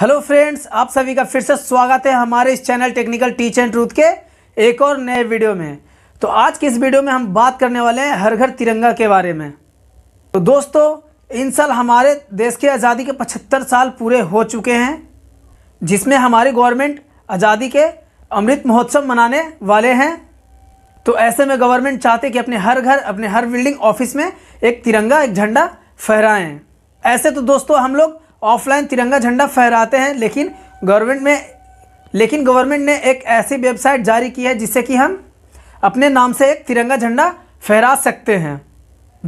hello friends आप सभी का फिर से स्वागत है हमारे इस channel technical teach and truth के एक और नए वीडियो में तो आज के इस वीडियो में हम बात करने वाले हैं हर घर तिरंगा के बारे में तो दोस्तों इन साल हमारे देश के आज़ादी के 75 साल पूरे हो चुके हैं जिसमें हमारी गवर्नमेंट आज़ादी के अमृत महोत्सव मनाने वाले हैं तो ऐसे में गवर्नमेंट चाहते कि अपने हर घर अपने हर बिल्डिंग ऑफिस में एक तिरंगा एक झंडा फहराएँ ऐसे तो दोस्तों हम लोग ऑफलाइन तिरंगा झंडा फहराते हैं लेकिन गवर्नमेंट में लेकिन गवर्नमेंट ने एक ऐसी वेबसाइट जारी की है जिससे कि हम अपने नाम से एक तिरंगा झंडा फहरा सकते हैं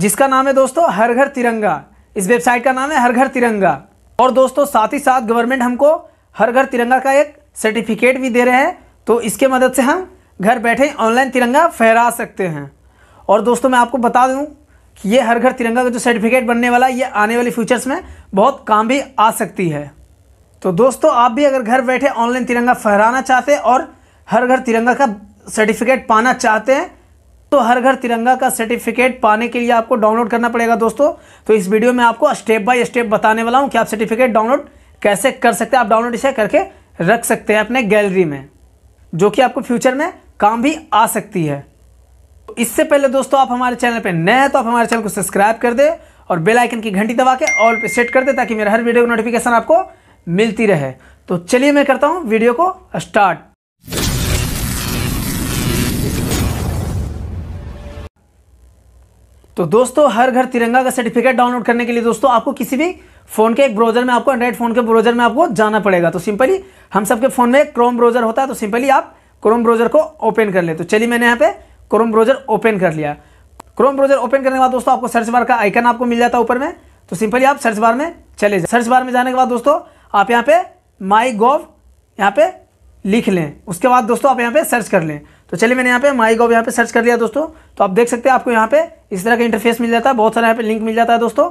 जिसका नाम है दोस्तों हर घर तिरंगा इस वेबसाइट का नाम है हर घर तिरंगा और दोस्तों साथ ही साथ गवर्नमेंट हमको हर घर तिरंगा का एक सर्टिफिकेट भी दे रहे हैं तो इसके मदद से हम घर बैठे ऑनलाइन तिरंगा फहरा सकते हैं और दोस्तों मैं आपको बता दूं कि ये हर घर तिरंगा का जो सर्टिफिकेट बनने वाला है ये आने वाले फ्यूचर्स में बहुत काम भी आ सकती है तो दोस्तों आप भी अगर घर बैठे ऑनलाइन तिरंगा फहराना चाहते हैं और हर घर तिरंगा का सर्टिफिकेट पाना चाहते हैं तो हर घर तिरंगा का सर्टिफिकेट पाने के लिए आपको डाउनलोड करना पड़ेगा दोस्तों तो इस वीडियो में आपको स्टेप बाय स्टेप बताने वाला हूँ कि आप सर्टिफिकेट डाउनलोड कैसे कर सकते हैं आप डाउनलोड इसे करके रख सकते हैं अपने गैलरी में जो कि आपको फ्यूचर में काम भी आ सकती है इससे पहले दोस्तों आप हमारे चैनल पर नए हैं तो आप हमारे चैनल को सब्सक्राइब कर दे और बेल आइकन की घंटी दबा के ऑल पे सेट कर दे ताकि मेरा हर वीडियो की नोटिफिकेशन आपको मिलती रहे तो चलिए मैं करता हूं वीडियो को स्टार्ट तो दोस्तों हर घर तिरंगा का सर्टिफिकेट डाउनलोड करने के लिए दोस्तों आपको किसी भी फ़ोन के एक ब्राउज़र में आपको एंड्रॉइड फ़ोन के ब्राउज़र में आपको जाना पड़ेगा तो सिंपली हम सबके फ़ोन में क्रोम ब्राउज़र होता है तो सिंपली आप क्रोम ब्राउज़र को ओपन कर ले तो चलिए मैंने यहां पर क्रोम ब्राउजर ओपन कर लिया क्रोम ब्राउजर ओपन करने के बाद दोस्तों आपको सर्च बार का आइकन आपको मिल जाता है ऊपर में तो सिंपली आप सर्च बार में चले जाए सर्च बार में जाने के बाद दोस्तों आप यहाँ पे माई गोव यहाँ पे लिख लें उसके बाद दोस्तों आप यहाँ पे सर्च कर लें तो चलिए मैंने यहाँ पे माई गोव यहाँ पे सर्च कर लिया दोस्तों तो आप देख सकते हैं आपको यहाँ पे इस तरह का इंटरफेस मिल जाता है बहुत सारे यहाँ पे लिंक मिल जाता है दोस्तों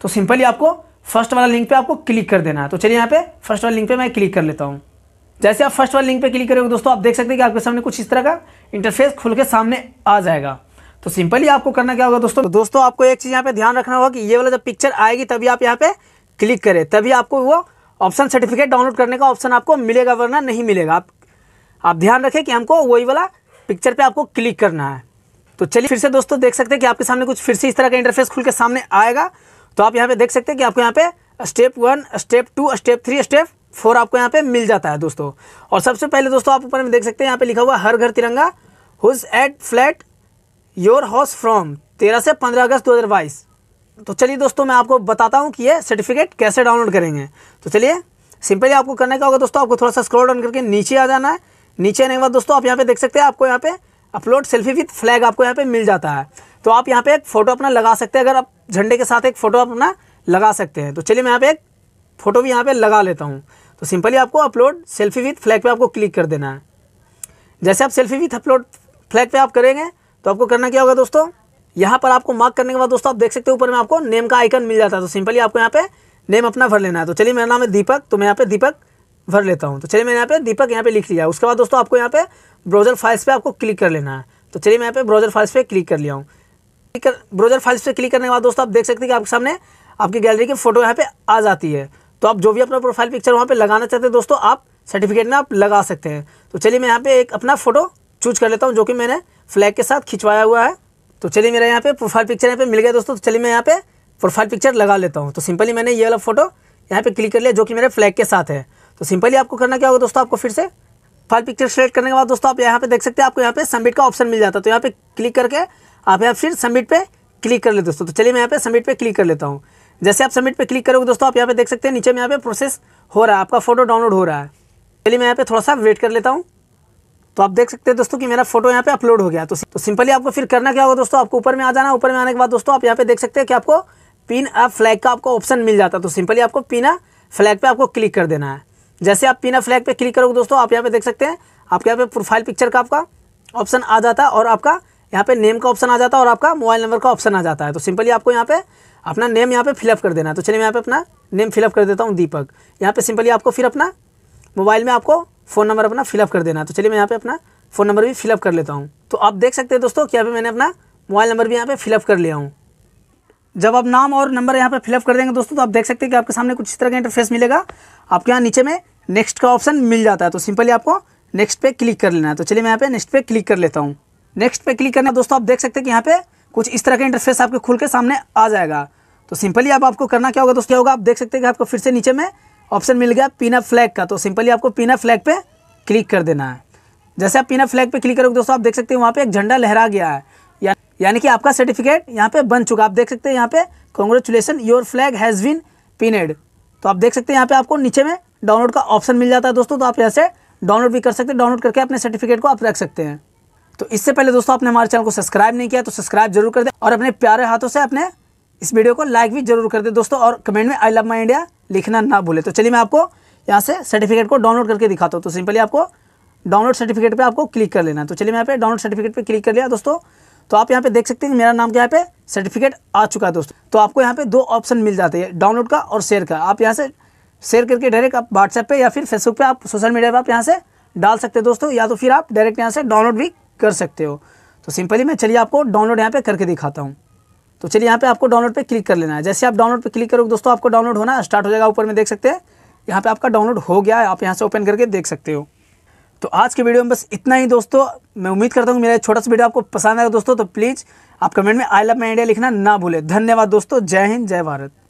तो सिंपली आपको फर्स्ट वाला लिंक पे आपको क्लिक कर देना है तो चलिए यहाँ पे फर्स्ट वाला लिंक पे मैं क्लिक कर लेता हूँ जैसे आप फर्स्ट वाले लिंक पे क्लिक करोगे दोस्तों आप देख सकते हैं कि आपके सामने कुछ इस तरह का इंटरफेस खुल के सामने आ जाएगा तो सिंपली आपको करना क्या होगा दोस्तों तो दोस्तों आपको एक चीज़ यहाँ पे ध्यान रखना होगा कि ये वाला जब पिक्चर आएगी तभी आप यहाँ पे क्लिक करें तभी आपको वो ऑप्शन सर्टिफिकेट डाउनलोड करने का ऑप्शन आपको मिलेगा वरना नहीं मिलेगा आप आप ध्यान रखें कि हमको वही वाला पिक्चर पे आपको क्लिक करना है तो चलिए फिर से दोस्तों देख सकते हैं कि आपके सामने कुछ फिर से इस तरह का इंटरफेस खुल के सामने आएगा तो आप यहाँ पे देख सकते हैं कि आपको यहाँ पे step one step two step three step four आपको यहाँ पे मिल जाता है दोस्तों और सबसे पहले दोस्तों आप ऊपर में देख सकते हैं यहाँ पे लिखा हुआ Har Ghar Tiranga hoist at flat your house from तेरह से पंद्रह अगस्त दो हज़ार बाईस तो चलिए दोस्तों मैं आपको बताता हूँ कि ये सर्टिफिकेट कैसे डाउनलोड करेंगे तो चलिए सिंपली आपको करने का होगा दोस्तों आपको थोड़ा सा स्क्रॉल डाउन करके नीचे आ जाना है नीचे आने के बाद दोस्तों आप यहाँ पे देख सकते हैं आपको यहाँ पे अपलोड सेल्फी विथ फ्लैग आपको यहाँ पे मिल जाता है तो आप यहाँ पे एक फ़ोटो अपना लगा सकते हैं अगर आप झंडे के साथ एक फ़ोटो अपना लगा सकते हैं तो चलिए मैं यहाँ पे एक फ़ोटो भी यहाँ पे लगा लेता हूँ तो सिंपली आपको अपलोड सेल्फी विथ फ्लैग पे आपको क्लिक कर देना है जैसे आप सेल्फी विथ अपलोड फ्लैग पे आप करेंगे तो आपको करना क्या होगा दोस्तों यहाँ पर आपको मार्क करने के बाद दोस्तों आप देख सकते हो ऊपर में आपको नेम का आइकन मिल जाता है तो सिंपली आपको यहाँ पे नेम अपना भर लेना है तो चलिए मेरा नाम है दीपक तो मैं यहाँ पे दीपक भर लेता हूँ तो चलिए मैंने यहाँ पे दीपक यहाँ पे लिख लिया उसके बाद दोस्तों आपको यहाँ पे ब्राउजर फाइल्स पे आपको क्लिक कर लेना है तो चलिए मैं यहाँ पे ब्राउजर फाइल्स पे क्लिक कर लिया हूँ ब्राउजर फाइल्स पे क्लिक करने के बाद दोस्तों आप देख सकते हैं कि आपके सामने आपकी गैलरी की फ़ोटो यहाँ पे आ जाती है तो आप जो भी अपना प्रोफाइल पिक्चर वहाँ पर लगाना चाहते हैं दोस्तों आप सर्टिफिकेट में आप लगा सकते हैं तो चलिए मैं यहाँ पर एक अपना फ़ोटो चूज कर लेता हूँ जो कि मैंने फ्लैग के साथ खिंचवाया हुआ है तो चलिए मेरा यहाँ पे प्रोफाइल पिक्चर यहाँ पे मिल गया दोस्तों तो चलिए मैं यहाँ पे प्रोफाइल पिक्चर लगा लेता हूँ तो सिंपली मैंने ये वाला फोटो यहाँ पे क्लिक कर लिया जो कि मेरे फ्लैग के साथ है तो सिंपली आपको करना क्या होगा दोस्तों आपको फिर से प्रोफाइल पिक्चर सेलेक्ट करने के बाद दोस्तों आप यहाँ पे देख सकते हैं आपको यहाँ पे सबमिट का ऑप्शन मिल जाता है तो यहाँ पे क्लिक करके आप यहाँ फिर सबमिट पे क्लिक कर ले दोस्तों तो चलिए मैं यहाँ पे सबमिट पर क्लिक कर लेता हूँ जैसे आप सबमिट पे क्लिक करोगे दोस्तों आप यहाँ पे देख सकते हैं नीचे में यहाँ पे प्रोसेस हो रहा है आपका फोटो डाउनलोड हो रहा है पहले मैं यहाँ पे थोड़ा सा वेट कर लेता हूँ तो आप देख सकते हैं दोस्तों कि मेरा फोटो यहाँ पे अपलोड हो गया तो, सिंपली तो आपको फिर करना क्या होगा दोस्तों आपको ऊपर में आ जाना ऊपर में आने के बाद दोस्तों आप यहाँ पे देख सकते हैं कि आपको पिन अ फ्लैग का आपको ऑप्शन मिल जाता है तो सिंपली आपको पिना फ्लैग पर आपको क्लिक कर देना है जैसे आप पिना फ्लैग पर क्लिक करोगे दोस्तों आप यहाँ पे देख सकते हैं आपके यहाँ पे प्रोफाइल पिक्चर का आपका ऑप्शन आ जाता है और आपका यहाँ पे नेम का ऑप्शन आ जाता है और आपका मोबाइल नंबर का ऑप्शन आ जाता है तो सिंपली आपको यहाँ पे अपना नेम यहाँ पे फिलअप कर देना तो चलिए मैं यहाँ पे अपना नेम फिलअप कर देता हूँ दीपक यहाँ पे सिंपली आपको फिर अपना मोबाइल में आपको फ़ोन नंबर अपना फिलअप कर देना तो चलिए मैं यहाँ पे अपना फ़ोन नंबर भी फिलअप कर लेता हूँ तो आप देख सकते हैं दोस्तों कि अभी मैंने अपना मोबाइल नंबर भी यहाँ पर फिलअप कर लिया हूँ जब आप नाम और नंबर यहाँ पर फिलअप कर देंगे दोस्तों तो आप देख सकते हैं कि आपके सामने कुछ इस तरह का इंटरफेस मिलेगा आपके यहाँ नीचे में नेक्स्ट का ऑप्शन मिल जाता है तो सिंपली आपको नेक्स्ट पे क्लिक कर लेना है तो चलिए मैं यहाँ पे नेक्स्ट पे क्लिक कर लेता हूँ नेक्स्ट पे क्लिक करना दोस्तों आप देख सकते हैं कि यहाँ पे कुछ इस तरह का इंटरफेस आपके खुल के सामने आ जाएगा तो सिंपली अब आपको करना क्या होगा दोस्तों क्या होगा आप देख सकते हैं कि आपको फिर से नीचे में ऑप्शन मिल गया पिनअप फ्लैग का तो सिंपली आपको पीना फ्लैग पे क्लिक कर देना है जैसे आप पीना फ्लैग पे क्लिक करोगे दोस्तों आप देख सकते हैं वहाँ पे एक झंडा लहरा गया है या, यानी कि आपका सर्टिफिकेट यहाँ पे बन चुका आप देख सकते हैं यहाँ पे congratulation your flag has been pinned तो आप देख सकते हैं यहाँ पे आपको नीचे में डाउनलोड का ऑप्शन मिल जाता है दोस्तों तो आप यहाँ से डाउनलोड भी कर सकते हैं डाउनलोड करके अपने सर्टिफिकेट को आप रख सकते हैं तो इससे पहले दोस्तों आपने हमारे चैनल को सब्सक्राइब नहीं किया तो सब्सक्राइब जरूर कर दें और अपने प्यारे हाथों से अपने इस वीडियो को लाइक भी जरूर कर दे दोस्तों और कमेंट में आई लव माई इंडिया लिखना ना भूले तो चलिए मैं आपको यहाँ से सर्टिफिकेट को डाउनलोड करके दिखाता हूँ तो सिंपली आपको डाउनलोड सर्टिफिकेट पे आपको क्लिक कर लेना है तो चलिए मैं यहाँ पे डाउनलोड सर्टिफिकेट पे क्लिक कर लिया दोस्तों तो आप यहाँ पे देख सकते हैं मेरा नाम क्या है पे सर्टिफिकेट आ चुका है दोस्तों तो आपको यहाँ पे दो ऑप्शन मिल जाते हैं डाउनलोड का और शेयर का आप यहाँ से शेयर करके डायरेक्ट आप व्हाट्सएप पर या फिर फेसबुक पर आप सोशल मीडिया पर आप यहाँ से डाल सकते हो दोस्तों या तो फिर आप डायरेक्ट यहाँ से डाउनलोड भी कर सकते हो तो सिंपली मैं चलिए आपको डाउनलोड यहाँ पर करके दिखाता हूँ तो चलिए यहाँ पे आपको डाउनलोड पे क्लिक कर लेना है जैसे आप डाउनलोड पे क्लिक करोगे दोस्तों आपको डाउनलोड होना स्टार्ट हो जाएगा ऊपर में देख सकते हैं यहाँ पे आपका डाउनलोड हो गया है आप यहाँ से ओपन करके देख सकते हो तो आज के वीडियो में बस इतना ही दोस्तों मैं उम्मीद करता हूँ मेरा छोटा सा वीडियो आपको पसंद आएगा दोस्तों तो प्लीज़ आप कमेंट में आई लव माई इंडिया लिखना ना भूलें धन्यवाद दोस्तों जय हिंद जय भारत